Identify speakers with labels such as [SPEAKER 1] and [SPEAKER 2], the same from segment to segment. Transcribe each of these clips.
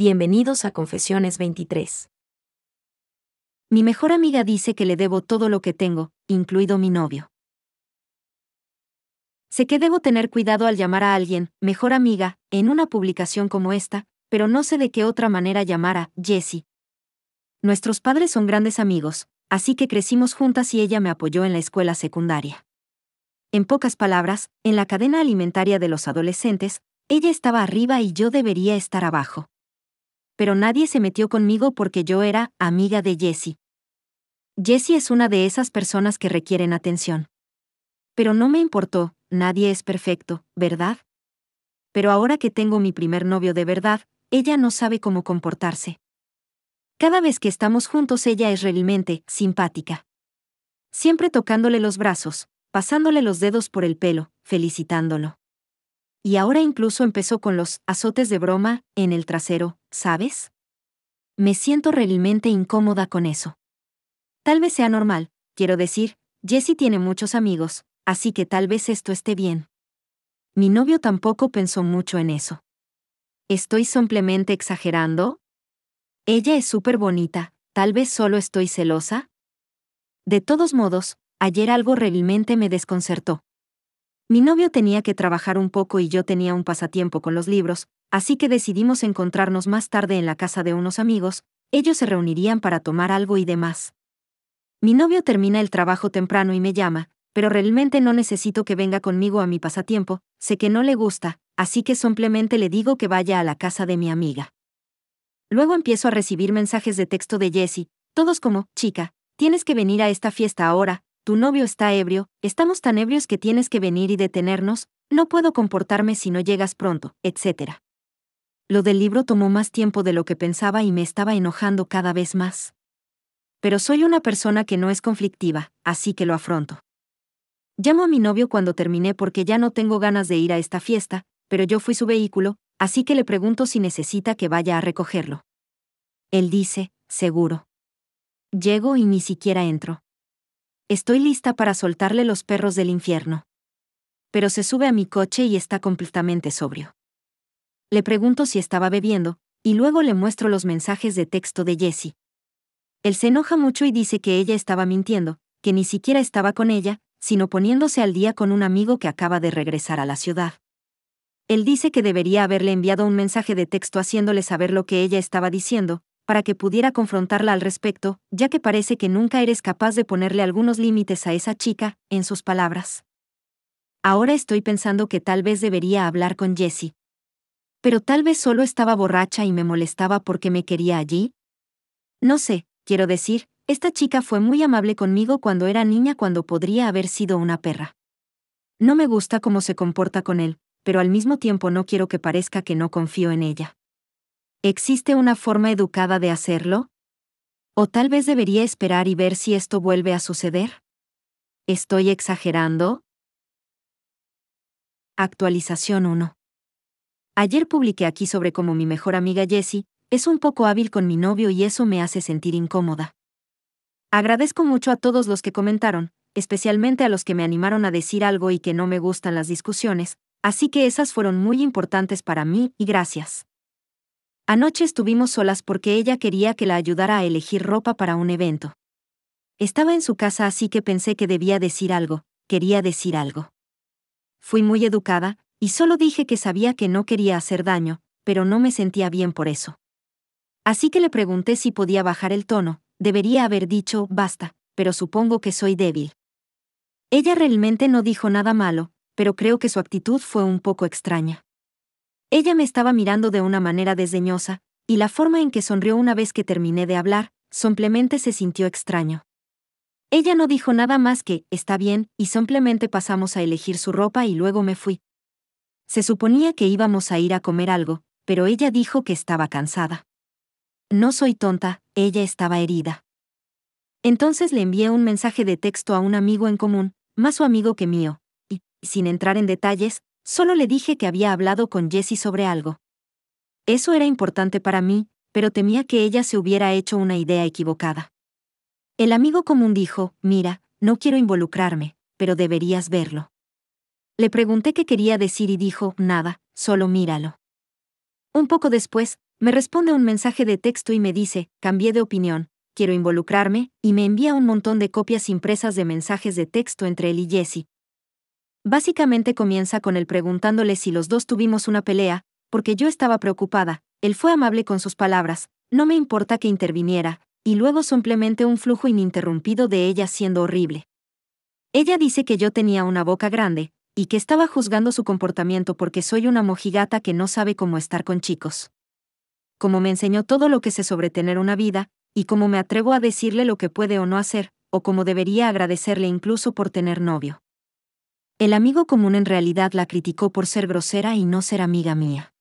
[SPEAKER 1] Bienvenidos a Confesiones 23. Mi mejor amiga dice que le debo todo lo que tengo, incluido mi novio. Sé que debo tener cuidado al llamar a alguien, mejor amiga, en una publicación como esta, pero no sé de qué otra manera llamar a Jessie. Nuestros padres son grandes amigos, así que crecimos juntas y ella me apoyó en la escuela secundaria. En pocas palabras, en la cadena alimentaria de los adolescentes, ella estaba arriba y yo debería estar abajo pero nadie se metió conmigo porque yo era amiga de Jessie. Jessie es una de esas personas que requieren atención. Pero no me importó, nadie es perfecto, ¿verdad? Pero ahora que tengo mi primer novio de verdad, ella no sabe cómo comportarse. Cada vez que estamos juntos ella es realmente simpática. Siempre tocándole los brazos, pasándole los dedos por el pelo, felicitándolo y ahora incluso empezó con los azotes de broma en el trasero, ¿sabes? Me siento realmente incómoda con eso. Tal vez sea normal, quiero decir, Jesse tiene muchos amigos, así que tal vez esto esté bien. Mi novio tampoco pensó mucho en eso. ¿Estoy simplemente exagerando? Ella es súper bonita, tal vez solo estoy celosa. De todos modos, ayer algo realmente me desconcertó. Mi novio tenía que trabajar un poco y yo tenía un pasatiempo con los libros, así que decidimos encontrarnos más tarde en la casa de unos amigos, ellos se reunirían para tomar algo y demás. Mi novio termina el trabajo temprano y me llama, pero realmente no necesito que venga conmigo a mi pasatiempo, sé que no le gusta, así que simplemente le digo que vaya a la casa de mi amiga. Luego empiezo a recibir mensajes de texto de Jessie, todos como, chica, tienes que venir a esta fiesta ahora, tu novio está ebrio, estamos tan ebrios que tienes que venir y detenernos, no puedo comportarme si no llegas pronto, etc. Lo del libro tomó más tiempo de lo que pensaba y me estaba enojando cada vez más. Pero soy una persona que no es conflictiva, así que lo afronto. Llamo a mi novio cuando terminé porque ya no tengo ganas de ir a esta fiesta, pero yo fui su vehículo, así que le pregunto si necesita que vaya a recogerlo. Él dice, seguro. Llego y ni siquiera entro. Estoy lista para soltarle los perros del infierno. Pero se sube a mi coche y está completamente sobrio. Le pregunto si estaba bebiendo, y luego le muestro los mensajes de texto de Jessie. Él se enoja mucho y dice que ella estaba mintiendo, que ni siquiera estaba con ella, sino poniéndose al día con un amigo que acaba de regresar a la ciudad. Él dice que debería haberle enviado un mensaje de texto haciéndole saber lo que ella estaba diciendo, para que pudiera confrontarla al respecto, ya que parece que nunca eres capaz de ponerle algunos límites a esa chica, en sus palabras. Ahora estoy pensando que tal vez debería hablar con Jessie. Pero tal vez solo estaba borracha y me molestaba porque me quería allí. No sé, quiero decir, esta chica fue muy amable conmigo cuando era niña cuando podría haber sido una perra. No me gusta cómo se comporta con él, pero al mismo tiempo no quiero que parezca que no confío en ella. ¿Existe una forma educada de hacerlo? ¿O tal vez debería esperar y ver si esto vuelve a suceder? ¿Estoy exagerando? Actualización 1. Ayer publiqué aquí sobre cómo mi mejor amiga Jessie es un poco hábil con mi novio y eso me hace sentir incómoda. Agradezco mucho a todos los que comentaron, especialmente a los que me animaron a decir algo y que no me gustan las discusiones, así que esas fueron muy importantes para mí y gracias. Anoche estuvimos solas porque ella quería que la ayudara a elegir ropa para un evento. Estaba en su casa así que pensé que debía decir algo, quería decir algo. Fui muy educada, y solo dije que sabía que no quería hacer daño, pero no me sentía bien por eso. Así que le pregunté si podía bajar el tono, debería haber dicho, basta, pero supongo que soy débil. Ella realmente no dijo nada malo, pero creo que su actitud fue un poco extraña. Ella me estaba mirando de una manera desdeñosa, y la forma en que sonrió una vez que terminé de hablar, simplemente se sintió extraño. Ella no dijo nada más que, está bien, y simplemente pasamos a elegir su ropa y luego me fui. Se suponía que íbamos a ir a comer algo, pero ella dijo que estaba cansada. No soy tonta, ella estaba herida. Entonces le envié un mensaje de texto a un amigo en común, más su amigo que mío, y, sin entrar en detalles, Solo le dije que había hablado con Jessy sobre algo. Eso era importante para mí, pero temía que ella se hubiera hecho una idea equivocada. El amigo común dijo, mira, no quiero involucrarme, pero deberías verlo. Le pregunté qué quería decir y dijo, nada, solo míralo. Un poco después, me responde un mensaje de texto y me dice, cambié de opinión, quiero involucrarme, y me envía un montón de copias impresas de mensajes de texto entre él y Jessie, Básicamente comienza con él preguntándole si los dos tuvimos una pelea, porque yo estaba preocupada, él fue amable con sus palabras, no me importa que interviniera, y luego simplemente un flujo ininterrumpido de ella siendo horrible. Ella dice que yo tenía una boca grande, y que estaba juzgando su comportamiento porque soy una mojigata que no sabe cómo estar con chicos. Como me enseñó todo lo que sé sobre tener una vida, y cómo me atrevo a decirle lo que puede o no hacer, o cómo debería agradecerle incluso por tener novio. El amigo común en realidad la criticó por ser grosera y no ser amiga mía.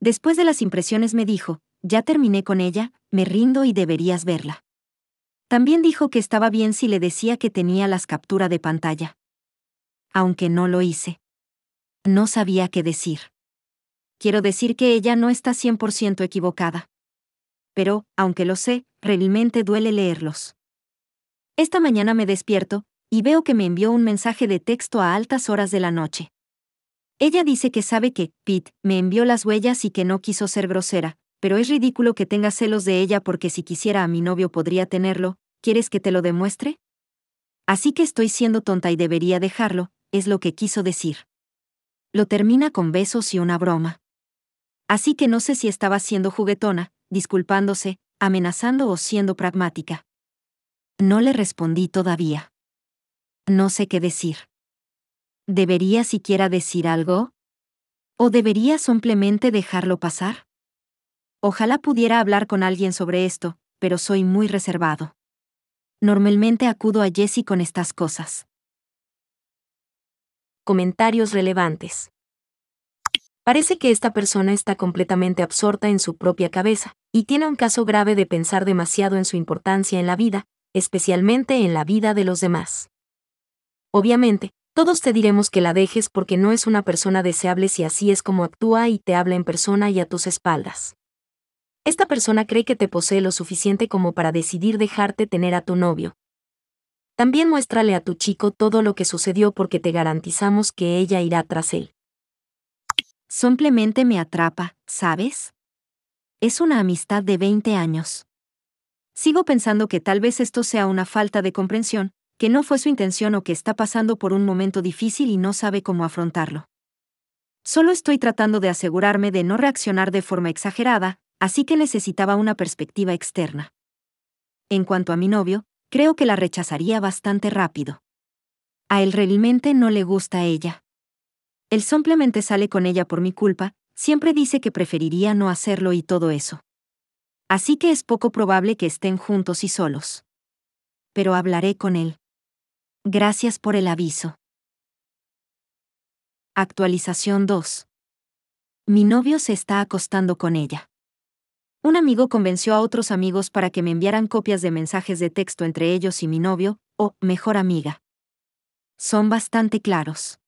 [SPEAKER 1] Después de las impresiones me dijo, ya terminé con ella, me rindo y deberías verla. También dijo que estaba bien si le decía que tenía las captura de pantalla. Aunque no lo hice. No sabía qué decir. Quiero decir que ella no está 100% equivocada. Pero, aunque lo sé, realmente duele leerlos. Esta mañana me despierto, y veo que me envió un mensaje de texto a altas horas de la noche. Ella dice que sabe que, Pete, me envió las huellas y que no quiso ser grosera, pero es ridículo que tenga celos de ella porque si quisiera a mi novio podría tenerlo, ¿quieres que te lo demuestre? Así que estoy siendo tonta y debería dejarlo, es lo que quiso decir. Lo termina con besos y una broma. Así que no sé si estaba siendo juguetona, disculpándose, amenazando o siendo pragmática. No le respondí todavía no sé qué decir. ¿Debería siquiera decir algo? ¿O debería simplemente dejarlo pasar? Ojalá pudiera hablar con alguien sobre esto, pero soy muy reservado. Normalmente acudo a Jesse con estas cosas. Comentarios
[SPEAKER 2] relevantes. Parece que esta persona está completamente absorta en su propia cabeza, y tiene un caso grave de pensar demasiado en su importancia en la vida, especialmente en la vida de los demás. Obviamente, todos te diremos que la dejes porque no es una persona deseable si así es como actúa y te habla en persona y a tus espaldas. Esta persona cree que te posee lo suficiente como para decidir dejarte tener a tu novio. También muéstrale a tu chico todo lo que sucedió porque te garantizamos que ella irá tras
[SPEAKER 1] él. Simplemente me atrapa, ¿sabes? Es una amistad de 20 años. Sigo pensando que tal vez esto sea una falta de comprensión, que no fue su intención o que está pasando por un momento difícil y no sabe cómo afrontarlo. Solo estoy tratando de asegurarme de no reaccionar de forma exagerada, así que necesitaba una perspectiva externa. En cuanto a mi novio, creo que la rechazaría bastante rápido. A él realmente no le gusta ella. Él simplemente sale con ella por mi culpa, siempre dice que preferiría no hacerlo y todo eso. Así que es poco probable que estén juntos y solos. Pero hablaré con él. Gracias por el aviso. Actualización 2. Mi novio se está acostando con ella. Un amigo convenció a otros amigos para que me enviaran copias de mensajes de texto entre ellos y mi novio, o mejor amiga. Son bastante claros.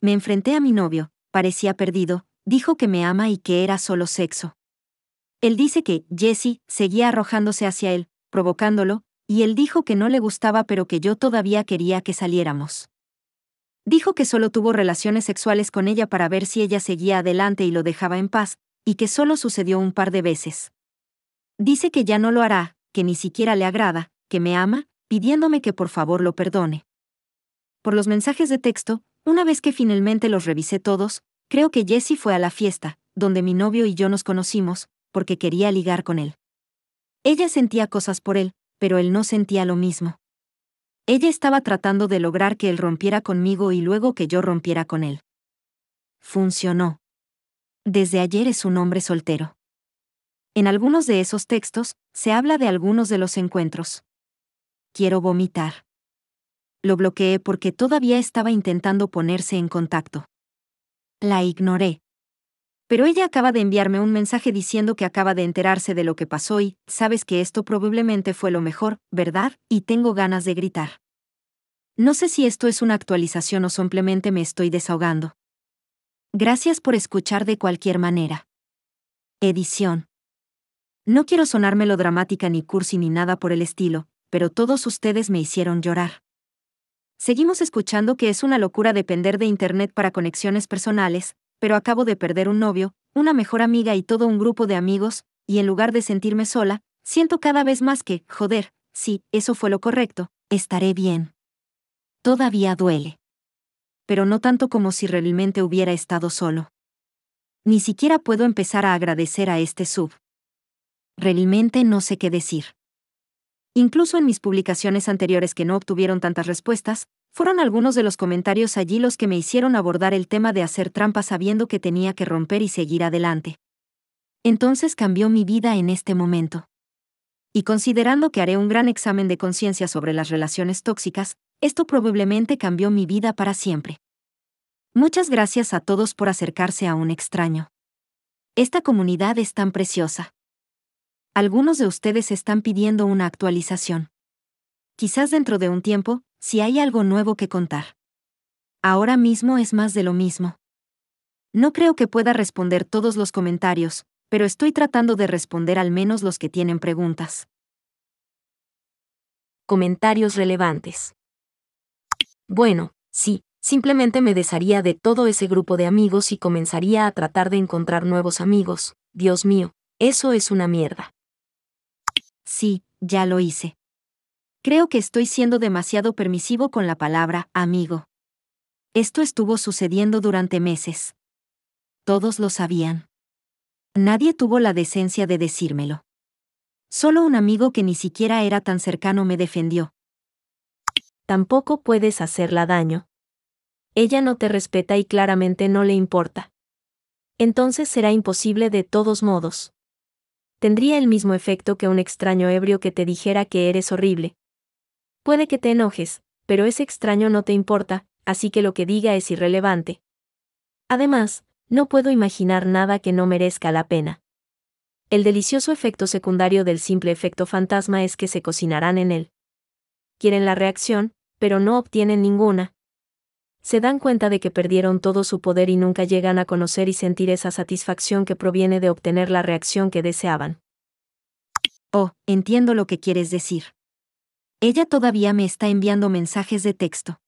[SPEAKER 1] Me enfrenté a mi novio, parecía perdido, dijo que me ama y que era solo sexo. Él dice que, Jesse, seguía arrojándose hacia él, provocándolo, y él dijo que no le gustaba pero que yo todavía quería que saliéramos. Dijo que solo tuvo relaciones sexuales con ella para ver si ella seguía adelante y lo dejaba en paz, y que solo sucedió un par de veces. Dice que ya no lo hará, que ni siquiera le agrada, que me ama, pidiéndome que por favor lo perdone. Por los mensajes de texto, una vez que finalmente los revisé todos, creo que Jesse fue a la fiesta, donde mi novio y yo nos conocimos, porque quería ligar con él. Ella sentía cosas por él, pero él no sentía lo mismo. Ella estaba tratando de lograr que él rompiera conmigo y luego que yo rompiera con él. Funcionó. Desde ayer es un hombre soltero. En algunos de esos textos, se habla de algunos de los encuentros. Quiero vomitar. Lo bloqueé porque todavía estaba intentando ponerse en contacto. La ignoré. Pero ella acaba de enviarme un mensaje diciendo que acaba de enterarse de lo que pasó y, sabes que esto probablemente fue lo mejor, ¿verdad? Y tengo ganas de gritar. No sé si esto es una actualización o simplemente me estoy desahogando. Gracias por escuchar de cualquier manera. Edición. No quiero sonar melodramática ni cursi ni nada por el estilo, pero todos ustedes me hicieron llorar. Seguimos escuchando que es una locura depender de Internet para conexiones personales, pero acabo de perder un novio, una mejor amiga y todo un grupo de amigos, y en lugar de sentirme sola, siento cada vez más que, joder, sí, eso fue lo correcto, estaré bien. Todavía duele. Pero no tanto como si realmente hubiera estado solo. Ni siquiera puedo empezar a agradecer a este sub. Realmente no sé qué decir. Incluso en mis publicaciones anteriores que no obtuvieron tantas respuestas, fueron algunos de los comentarios allí los que me hicieron abordar el tema de hacer trampa sabiendo que tenía que romper y seguir adelante. Entonces cambió mi vida en este momento. Y considerando que haré un gran examen de conciencia sobre las relaciones tóxicas, esto probablemente cambió mi vida para siempre. Muchas gracias a todos por acercarse a un extraño. Esta comunidad es tan preciosa. Algunos de ustedes están pidiendo una actualización quizás dentro de un tiempo, si hay algo nuevo que contar. Ahora mismo es más de lo mismo. No creo que pueda responder todos los comentarios, pero estoy tratando de responder al menos los que tienen preguntas. Comentarios relevantes. Bueno, sí, simplemente me desharía de todo
[SPEAKER 2] ese grupo de amigos y comenzaría a tratar de encontrar nuevos amigos. Dios mío, eso
[SPEAKER 1] es una mierda. Sí, ya lo hice. Creo que estoy siendo demasiado permisivo con la palabra amigo. Esto estuvo sucediendo durante meses. Todos lo sabían. Nadie tuvo la decencia de decírmelo. Solo un amigo que ni siquiera era tan cercano me defendió. Tampoco puedes hacerla daño. Ella no te respeta y
[SPEAKER 2] claramente no le importa. Entonces será imposible de todos modos. Tendría el mismo efecto que un extraño ebrio que te dijera que eres horrible, Puede que te enojes, pero ese extraño no te importa, así que lo que diga es irrelevante. Además, no puedo imaginar nada que no merezca la pena. El delicioso efecto secundario del simple efecto fantasma es que se cocinarán en él. Quieren la reacción, pero no obtienen ninguna. Se dan cuenta de que perdieron todo su poder y nunca llegan a conocer y sentir esa satisfacción que proviene de obtener la reacción que
[SPEAKER 1] deseaban. Oh, entiendo lo que quieres decir. Ella todavía me está enviando mensajes de texto.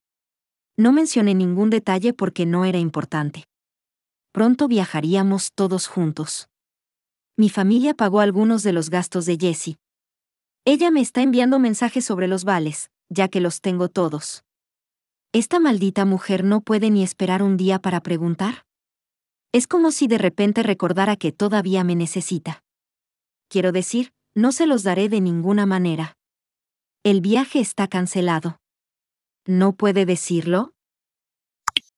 [SPEAKER 1] No mencioné ningún detalle porque no era importante. Pronto viajaríamos todos juntos. Mi familia pagó algunos de los gastos de Jessie. Ella me está enviando mensajes sobre los vales, ya que los tengo todos. Esta maldita mujer no puede ni esperar un día para preguntar. Es como si de repente recordara que todavía me necesita. Quiero decir, no se los daré de ninguna manera. El viaje está cancelado. ¿No puede decirlo?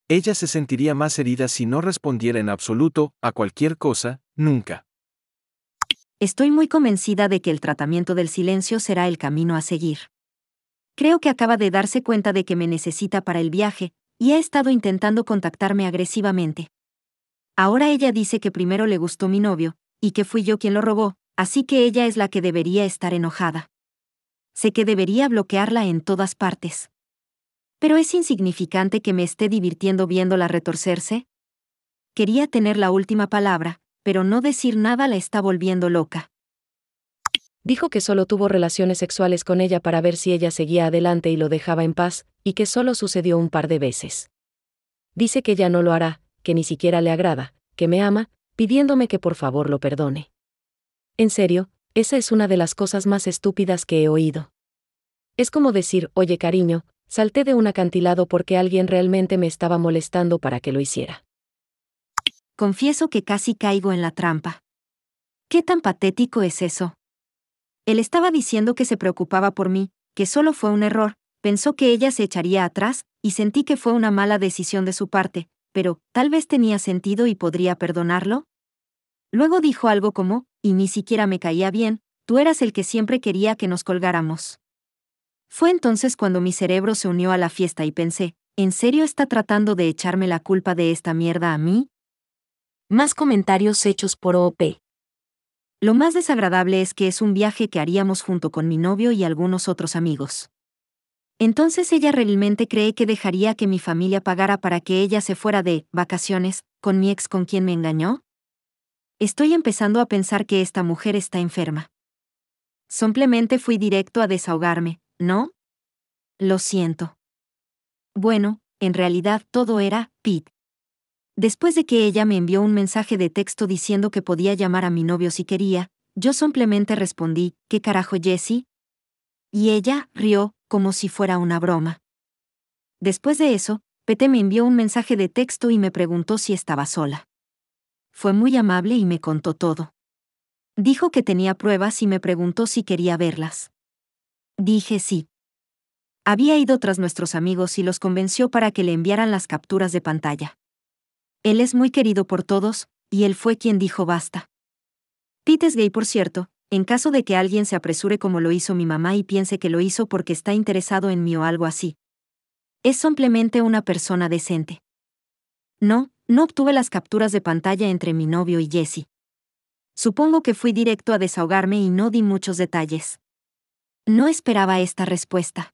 [SPEAKER 3] Ella se sentiría más herida si no respondiera en absoluto a cualquier cosa, nunca.
[SPEAKER 1] Estoy muy convencida de que el tratamiento del silencio será el camino a seguir. Creo que acaba de darse cuenta de que me necesita para el viaje, y ha estado intentando contactarme agresivamente. Ahora ella dice que primero le gustó mi novio, y que fui yo quien lo robó, así que ella es la que debería estar enojada sé que debería bloquearla en todas partes. Pero es insignificante que me esté divirtiendo viéndola retorcerse. Quería tener la última palabra, pero no decir nada la está volviendo
[SPEAKER 2] loca. Dijo que solo tuvo relaciones sexuales con ella para ver si ella seguía adelante y lo dejaba en paz, y que solo sucedió un par de veces. Dice que ya no lo hará, que ni siquiera le agrada, que me ama, pidiéndome que por favor lo perdone. En serio, esa es una de las cosas más estúpidas que he oído. Es como decir, oye cariño, salté de un acantilado porque alguien realmente me estaba molestando para que lo
[SPEAKER 1] hiciera. Confieso que casi caigo en la trampa. ¿Qué tan patético es eso? Él estaba diciendo que se preocupaba por mí, que solo fue un error, pensó que ella se echaría atrás, y sentí que fue una mala decisión de su parte, pero tal vez tenía sentido y podría perdonarlo. Luego dijo algo como, y ni siquiera me caía bien, tú eras el que siempre quería que nos colgáramos. Fue entonces cuando mi cerebro se unió a la fiesta y pensé, ¿en serio está tratando de echarme la culpa de esta mierda a mí? Más comentarios hechos por O.P. Lo más desagradable es que es un viaje que haríamos junto con mi novio y algunos otros amigos. Entonces ella realmente cree que dejaría que mi familia pagara para que ella se fuera de vacaciones con mi ex con quien me engañó? Estoy empezando a pensar que esta mujer está enferma. Simplemente fui directo a desahogarme, ¿no? Lo siento. Bueno, en realidad todo era, Pete. Después de que ella me envió un mensaje de texto diciendo que podía llamar a mi novio si quería, yo simplemente respondí, ¿qué carajo Jessie? Y ella rió, como si fuera una broma. Después de eso, Pete me envió un mensaje de texto y me preguntó si estaba sola. Fue muy amable y me contó todo. Dijo que tenía pruebas y me preguntó si quería verlas. Dije sí. Había ido tras nuestros amigos y los convenció para que le enviaran las capturas de pantalla. Él es muy querido por todos, y él fue quien dijo basta. Pete es gay, por cierto, en caso de que alguien se apresure como lo hizo mi mamá y piense que lo hizo porque está interesado en mí o algo así. Es simplemente una persona decente. No, no obtuve las capturas de pantalla entre mi novio y Jesse. Supongo que fui directo a desahogarme y no di muchos detalles. No esperaba esta respuesta.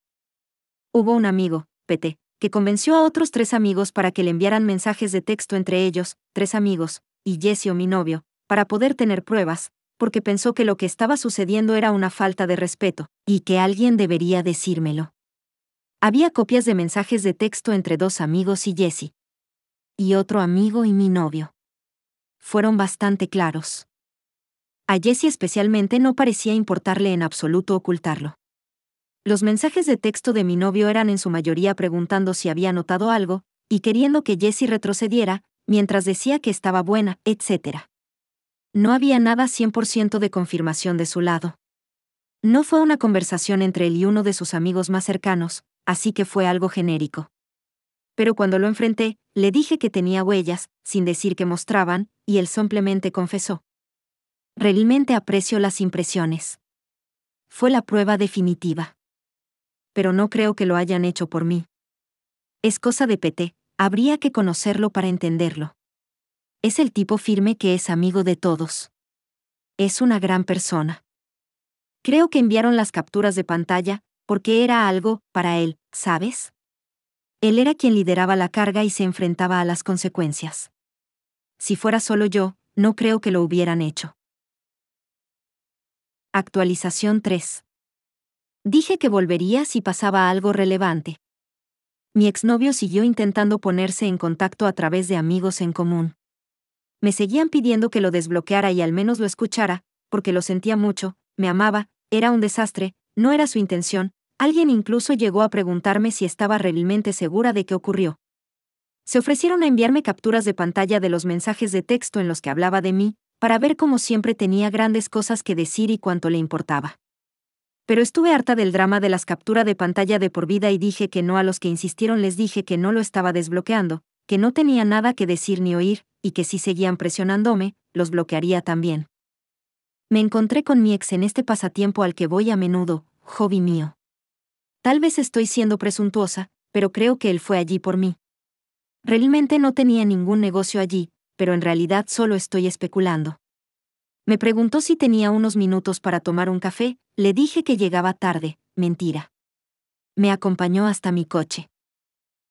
[SPEAKER 1] Hubo un amigo, Pete, que convenció a otros tres amigos para que le enviaran mensajes de texto entre ellos, tres amigos, y Jesse o mi novio, para poder tener pruebas, porque pensó que lo que estaba sucediendo era una falta de respeto, y que alguien debería decírmelo. Había copias de mensajes de texto entre dos amigos y Jesse, y otro amigo y mi novio. Fueron bastante claros. A Jessie especialmente no parecía importarle en absoluto ocultarlo. Los mensajes de texto de mi novio eran en su mayoría preguntando si había notado algo, y queriendo que Jessie retrocediera, mientras decía que estaba buena, etc. No había nada 100% de confirmación de su lado. No fue una conversación entre él y uno de sus amigos más cercanos, así que fue algo genérico. Pero cuando lo enfrenté, le dije que tenía huellas, sin decir que mostraban, y él simplemente confesó. Realmente aprecio las impresiones. Fue la prueba definitiva. Pero no creo que lo hayan hecho por mí. Es cosa de PT, habría que conocerlo para entenderlo. Es el tipo firme que es amigo de todos. Es una gran persona. Creo que enviaron las capturas de pantalla, porque era algo, para él, ¿sabes? Él era quien lideraba la carga y se enfrentaba a las consecuencias. Si fuera solo yo, no creo que lo hubieran hecho. Actualización 3. Dije que volvería si pasaba algo relevante. Mi exnovio siguió intentando ponerse en contacto a través de amigos en común. Me seguían pidiendo que lo desbloqueara y al menos lo escuchara, porque lo sentía mucho, me amaba, era un desastre, no era su intención, Alguien incluso llegó a preguntarme si estaba realmente segura de qué ocurrió. Se ofrecieron a enviarme capturas de pantalla de los mensajes de texto en los que hablaba de mí, para ver cómo siempre tenía grandes cosas que decir y cuánto le importaba. Pero estuve harta del drama de las capturas de pantalla de por vida y dije que no a los que insistieron les dije que no lo estaba desbloqueando, que no tenía nada que decir ni oír, y que si seguían presionándome, los bloquearía también. Me encontré con mi ex en este pasatiempo al que voy a menudo, hobby mío. Tal vez estoy siendo presuntuosa, pero creo que él fue allí por mí. Realmente no tenía ningún negocio allí, pero en realidad solo estoy especulando. Me preguntó si tenía unos minutos para tomar un café, le dije que llegaba tarde, mentira. Me acompañó hasta mi coche.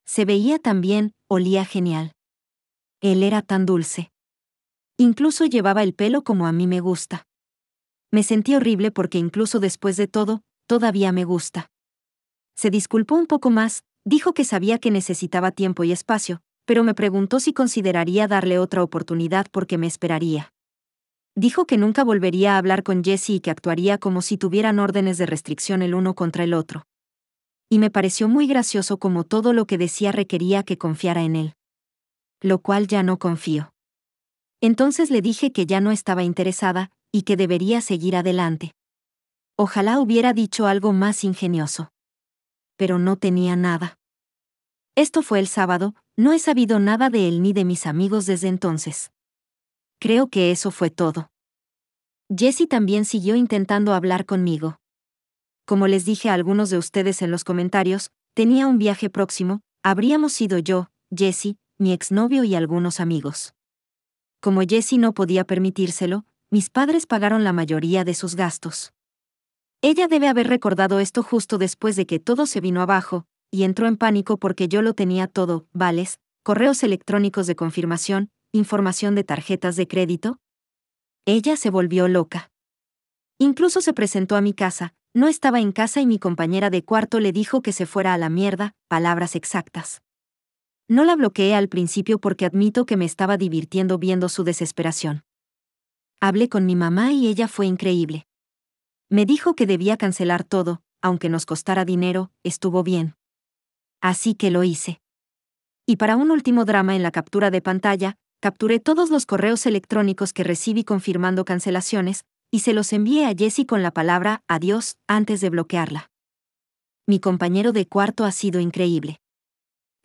[SPEAKER 1] Se veía tan bien, olía genial. Él era tan dulce. Incluso llevaba el pelo como a mí me gusta. Me sentí horrible porque incluso después de todo, todavía me gusta. Se disculpó un poco más, dijo que sabía que necesitaba tiempo y espacio, pero me preguntó si consideraría darle otra oportunidad porque me esperaría. Dijo que nunca volvería a hablar con Jesse y que actuaría como si tuvieran órdenes de restricción el uno contra el otro. Y me pareció muy gracioso como todo lo que decía requería que confiara en él. Lo cual ya no confío. Entonces le dije que ya no estaba interesada, y que debería seguir adelante. Ojalá hubiera dicho algo más ingenioso pero no tenía nada. Esto fue el sábado, no he sabido nada de él ni de mis amigos desde entonces. Creo que eso fue todo. Jesse también siguió intentando hablar conmigo. Como les dije a algunos de ustedes en los comentarios, tenía un viaje próximo, habríamos sido yo, Jesse, mi exnovio y algunos amigos. Como Jesse no podía permitírselo, mis padres pagaron la mayoría de sus gastos. Ella debe haber recordado esto justo después de que todo se vino abajo, y entró en pánico porque yo lo tenía todo, vales, correos electrónicos de confirmación, información de tarjetas de crédito. Ella se volvió loca. Incluso se presentó a mi casa, no estaba en casa y mi compañera de cuarto le dijo que se fuera a la mierda, palabras exactas. No la bloqueé al principio porque admito que me estaba divirtiendo viendo su desesperación. Hablé con mi mamá y ella fue increíble. Me dijo que debía cancelar todo, aunque nos costara dinero, estuvo bien. Así que lo hice. Y para un último drama en la captura de pantalla, capturé todos los correos electrónicos que recibí confirmando cancelaciones, y se los envié a Jesse con la palabra adiós antes de bloquearla. Mi compañero de cuarto ha sido increíble.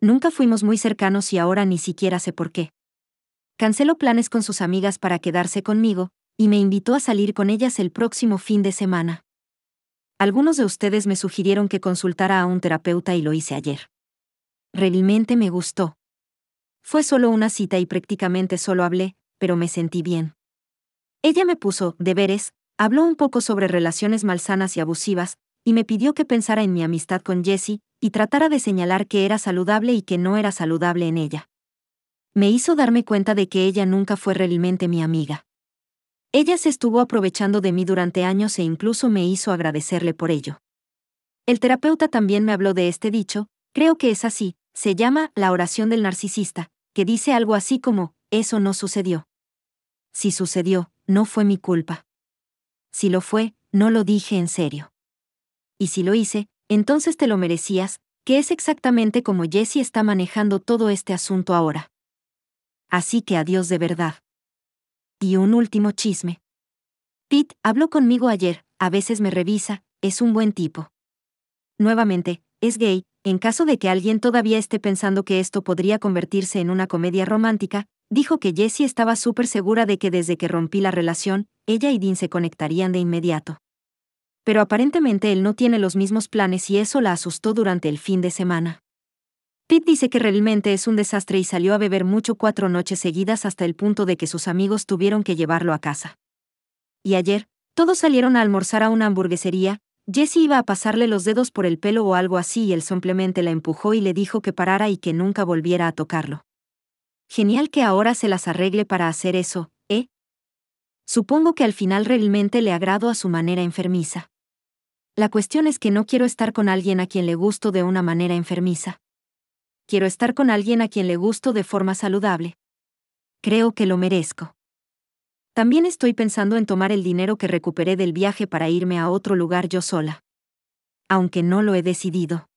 [SPEAKER 1] Nunca fuimos muy cercanos y ahora ni siquiera sé por qué. Canceló planes con sus amigas para quedarse conmigo, y me invitó a salir con ellas el próximo fin de semana. Algunos de ustedes me sugirieron que consultara a un terapeuta y lo hice ayer. Realmente me gustó. Fue solo una cita y prácticamente solo hablé, pero me sentí bien. Ella me puso deberes, habló un poco sobre relaciones malsanas y abusivas, y me pidió que pensara en mi amistad con Jessie y tratara de señalar que era saludable y que no era saludable en ella. Me hizo darme cuenta de que ella nunca fue realmente mi amiga. Ella se estuvo aprovechando de mí durante años e incluso me hizo agradecerle por ello. El terapeuta también me habló de este dicho, creo que es así, se llama la oración del narcisista, que dice algo así como, eso no sucedió. Si sucedió, no fue mi culpa. Si lo fue, no lo dije en serio. Y si lo hice, entonces te lo merecías, que es exactamente como Jesse está manejando todo este asunto ahora. Así que adiós de verdad. Y un último chisme. Pete habló conmigo ayer, a veces me revisa, es un buen tipo. Nuevamente, es gay, en caso de que alguien todavía esté pensando que esto podría convertirse en una comedia romántica, dijo que Jessie estaba súper segura de que desde que rompí la relación, ella y Dean se conectarían de inmediato. Pero aparentemente él no tiene los mismos planes y eso la asustó durante el fin de semana. Pete dice que realmente es un desastre y salió a beber mucho cuatro noches seguidas hasta el punto de que sus amigos tuvieron que llevarlo a casa. Y ayer, todos salieron a almorzar a una hamburguesería, Jesse iba a pasarle los dedos por el pelo o algo así y él simplemente la empujó y le dijo que parara y que nunca volviera a tocarlo. Genial que ahora se las arregle para hacer eso, ¿eh? Supongo que al final realmente le agrado a su manera enfermiza. La cuestión es que no quiero estar con alguien a quien le gusto de una manera enfermiza quiero estar con alguien a quien le gusto de forma saludable. Creo que lo merezco. También estoy pensando en tomar el dinero que recuperé del viaje para irme a otro lugar yo sola. Aunque no lo he decidido.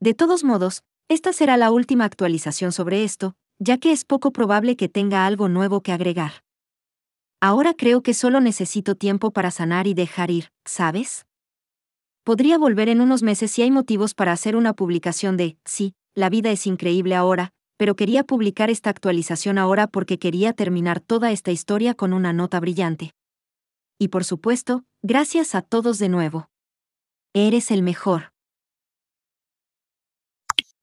[SPEAKER 1] De todos modos, esta será la última actualización sobre esto, ya que es poco probable que tenga algo nuevo que agregar. Ahora creo que solo necesito tiempo para sanar y dejar ir, ¿sabes? Podría volver en unos meses si hay motivos para hacer una publicación de, sí, la vida es increíble ahora, pero quería publicar esta actualización ahora porque quería terminar toda esta historia con una nota brillante. Y por supuesto, gracias a todos de nuevo. Eres el mejor.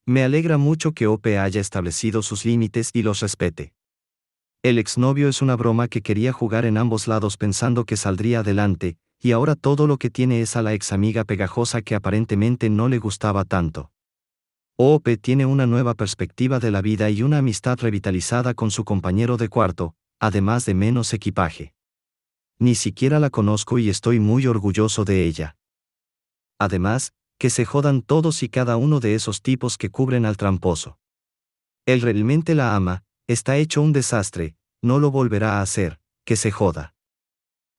[SPEAKER 4] Me alegra mucho que Ope haya establecido sus límites y los respete. El exnovio es una broma que quería jugar en ambos lados pensando que saldría adelante, y ahora todo lo que tiene es a la ex amiga pegajosa que aparentemente no le gustaba tanto. Ope tiene una nueva perspectiva de la vida y una amistad revitalizada con su compañero de cuarto, además de menos equipaje. Ni siquiera la conozco y estoy muy orgulloso de ella. Además, que se jodan todos y cada uno de esos tipos que cubren al tramposo. Él realmente la ama, está hecho un desastre, no lo volverá a hacer, que se joda.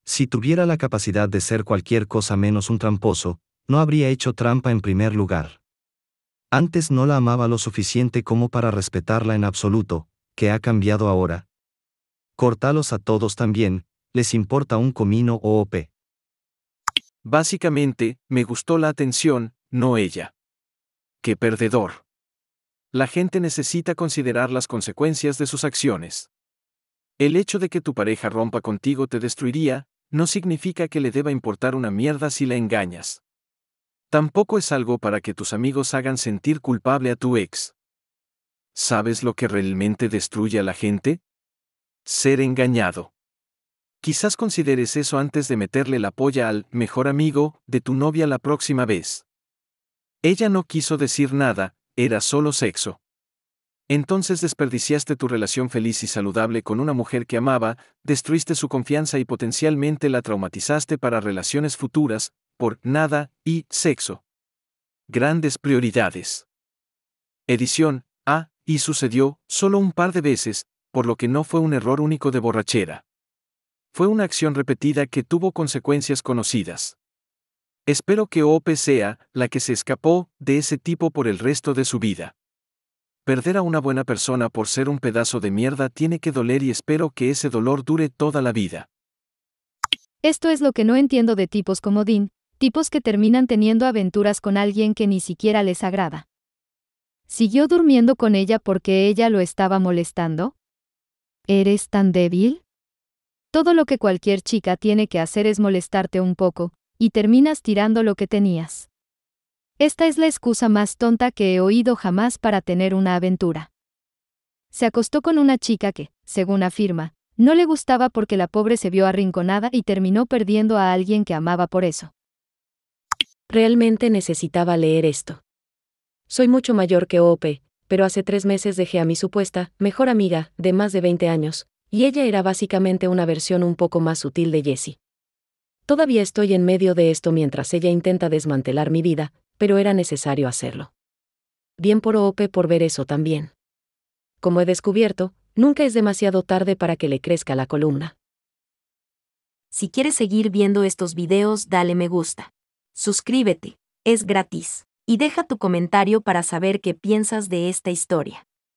[SPEAKER 4] Si tuviera la capacidad de ser cualquier cosa menos un tramposo, no habría hecho trampa en primer lugar. Antes no la amaba lo suficiente como para respetarla en absoluto, que ha cambiado ahora. Cortalos a todos también, les importa un comino o
[SPEAKER 3] OP. Básicamente, me gustó la atención, no ella. ¡Qué perdedor! La gente necesita considerar las consecuencias de sus acciones. El hecho de que tu pareja rompa contigo te destruiría, no significa que le deba importar una mierda si la engañas. Tampoco es algo para que tus amigos hagan sentir culpable a tu ex. ¿Sabes lo que realmente destruye a la gente? Ser engañado. Quizás consideres eso antes de meterle la polla al mejor amigo de tu novia la próxima vez. Ella no quiso decir nada, era solo sexo. Entonces desperdiciaste tu relación feliz y saludable con una mujer que amaba, destruiste su confianza y potencialmente la traumatizaste para relaciones futuras, por nada y sexo. Grandes prioridades. Edición A, y sucedió solo un par de veces, por lo que no fue un error único de borrachera. Fue una acción repetida que tuvo consecuencias conocidas. Espero que OP sea la que se escapó de ese tipo por el resto de su vida. Perder a una buena persona por ser un pedazo de mierda tiene que doler y espero que ese dolor dure toda la vida.
[SPEAKER 1] Esto es lo que no entiendo de tipos como Dean, tipos que terminan teniendo aventuras con alguien que ni siquiera les agrada. ¿Siguió durmiendo con ella porque ella lo estaba molestando? ¿Eres tan débil? Todo lo que cualquier chica tiene que hacer es
[SPEAKER 2] molestarte un poco, y terminas tirando lo que tenías. Esta es la excusa
[SPEAKER 1] más tonta que he oído jamás para tener una aventura. Se acostó con una chica que, según afirma, no le gustaba porque la pobre se vio arrinconada y terminó perdiendo a alguien que amaba por eso.
[SPEAKER 2] Realmente necesitaba leer esto. Soy mucho mayor que OP, pero hace tres meses dejé a mi supuesta mejor amiga, de más de 20 años, y ella era básicamente una versión un poco más sutil de Jessie. Todavía estoy en medio de esto mientras ella intenta desmantelar mi vida, pero era necesario hacerlo. Bien por OP por ver eso también. Como he descubierto, nunca es demasiado tarde para que le crezca la columna. Si quieres seguir viendo estos videos, dale me gusta. Suscríbete, es gratis. Y deja tu comentario para saber qué piensas de esta historia.